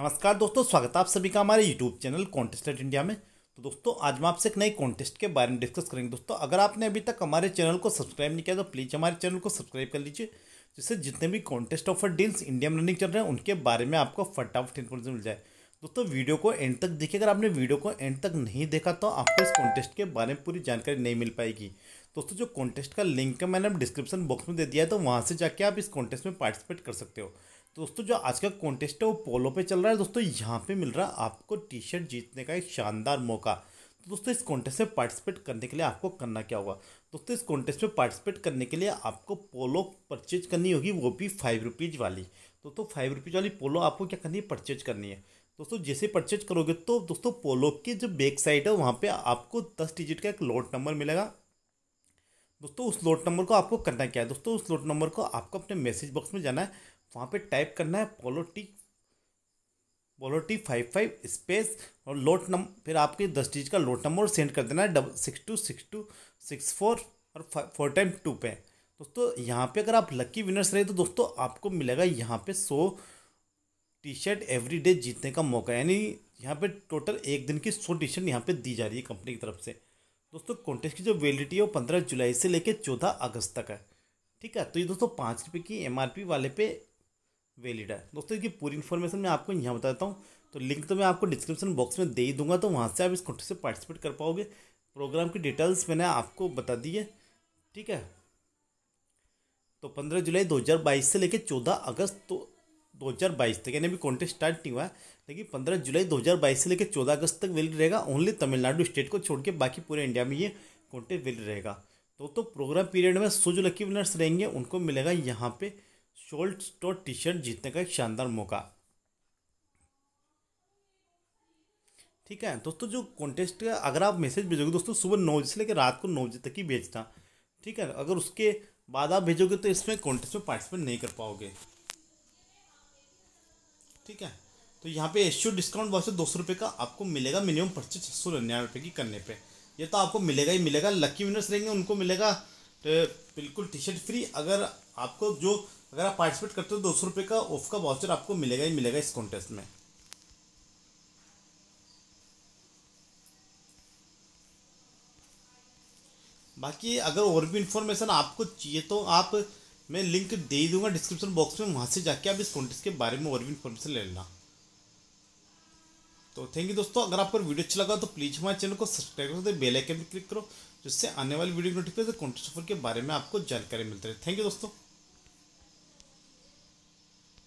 नमस्कार दोस्तों स्वागत है आप सभी का हमारे यूट्यूब चैनल कॉन्टेस्टेड इंडिया में तो दोस्तों आज मैं आपसे एक नए कॉन्टेस्ट के बारे में डिस्कस करेंगे दोस्तों अगर आपने अभी तक हमारे चैनल को सब्सक्राइब नहीं किया तो प्लीज़ हमारे चैनल को सब्सक्राइब कर लीजिए जिससे जितने भी कॉन्टेस्ट ऑफर डील्स इंडिया में रनिंग चल रहे हैं उनके बारे में आपको फटाफट इन्फॉर्मेशन मिल जाए दोस्तों वीडियो को एंड तक देखिए अगर आपने वीडियो को एंड तक नहीं देखा तो आपको इस कॉन्टेस्ट के बारे में पूरी जानकारी नहीं मिल पाएगी दोस्तों जो कॉन्टेस्ट का लिंक है मैंने डिस्क्रिप्शन बॉक्स में दे दिया है तो वहाँ से जाके आप इस कॉन्टेस्ट में पार्टिसिपेट कर सकते हो दोस्तों जो आज का कॉन्टेस्ट है वो पोलो पे चल रहा है दोस्तों यहाँ पे मिल रहा है आपको टी शर्ट जीतने का एक शानदार मौका तो दोस्तों इस कॉन्टेस्ट में पार्टिसिपेट करने के लिए आपको करना क्या होगा दोस्तों इस कॉन्टेस्ट में पार्टिसिपेट करने के लिए आपको पोलो परचेज करनी होगी वो भी फाइव रुपीज़ वाली दोस्तों फाइव रुपीज़ वाली पोलो आपको क्या करनी है परचेज करनी है दोस्तों जैसे परचेज करोगे तो दोस्तों पोलो की जो बैक साइड है वहाँ पर आपको दस डिजिट का एक लोड नंबर मिलेगा दोस्तों उस लोड नंबर को आपको करना क्या है दोस्तों उस लोड नंबर को आपको अपने मैसेज बॉक्स में जाना है वहाँ पे टाइप करना है पोलोटी पोलोटी फाइव फाइव स्पेस और लोट नंबर फिर आपके दस डिजिट का लोट नंबर सेंड कर देना है double six two six two six four और फाइव फोर टाइम टू पे दोस्तों यहाँ पे अगर आप लकी विनर्स रहे तो दोस्तों आपको मिलेगा यहाँ पे सौ टी शर्ट एवरी डे जीतने का मौका यानी यहाँ पे टोटल एक दिन की सौ टी शर्ट यहाँ पे दी जा रही है कंपनी की तरफ से दोस्तों कॉन्टेस्ट की जो वैलिडिटी है वो पंद्रह जुलाई से लेकर चौदह अगस्त तक है ठीक है तो ये दोस्तों पाँच रुपये की एम वाले पे वैलिड है दोस्तों इसकी पूरी इन्फॉर्मेशन मैं आपको यहाँ बता देता हूँ तो लिंक तो मैं आपको डिस्क्रिप्शन बॉक्स में दे ही दूंगा तो वहाँ से आप इस कॉन्टेस्ट से पार्टिसिपेट कर पाओगे प्रोग्राम की डिटेल्स मैंने आपको बता दी है ठीक है तो पंद्रह जुलाई बाईस से लेकर चौदह अगस्त तो दो हज़ार बाईस तक यानी अभी कॉन्टेस्ट स्टार्ट नहीं हुआ है लेकिन पंद्रह जुलाई दो हज़ार बाईस से लेकर चौदह अगस्त तक वैलिड रहेगा ओनली तमिलनाडु स्टेट को छोड़ के बाकी पूरे इंडिया में ये कॉन्टेस्ट वैलिड रहेगा तो, तो प्रोग्राम पीरियड में सो जो लकी विनर्स रहेंगे उनको मिलेगा यहाँ पे शोल्ट तो टी शर्ट जीतने का एक शानदार मौका ठीक है दोस्तों जो कॉन्टेस्ट का अगर आप मैसेज भेजोगे दोस्तों सुबह नौ बजे से लेकर रात को नौ बजे तक ही भेजना ठीक है अगर उसके बाद आप भेजोगे तो इसमें कॉन्टेस्ट में पार्टिसिपेट नहीं कर पाओगे ठीक है तो यहाँ पे एश्योर डिस्काउंट बहुत से दो सौ का आपको मिलेगा मिनिमम पच्चीस छः सौ निन्यानवे रुपये की करने पे ये तो आपको मिलेगा ही मिलेगा लकी विनर्स रहेंगे उनको मिलेगा बिल्कुल टी शर्ट फ्री अगर आपको जो अगर आप पार्टिसिपेट करते हो तो दो सौ रुपये का ऑफ का वाउचर आपको मिलेगा ही मिलेगा इस कॉन्टेस्ट में बाकी अगर और भी इन्फॉर्मेशन आपको चाहिए तो आप मैं लिंक दे दूंगा डिस्क्रिप्शन बॉक्स में वहाँ से जाके आप इस कॉन्टेस्ट के बारे में और भी इन्फॉर्मेशन ले लेना तो थैंक यू दोस्तों अगर आपको वीडियो अच्छा लगा तो प्लीज़ हमारे चैनल को सब्सक्राइब कर दे बेल आइकन भी क्लिक करो जिससे आने वाली वीडियो नोटिफिकेशन कॉन्टेस्ट ऑफर के बारे में आपको जानकारी मिलती रहे थैंक यू दोस्तों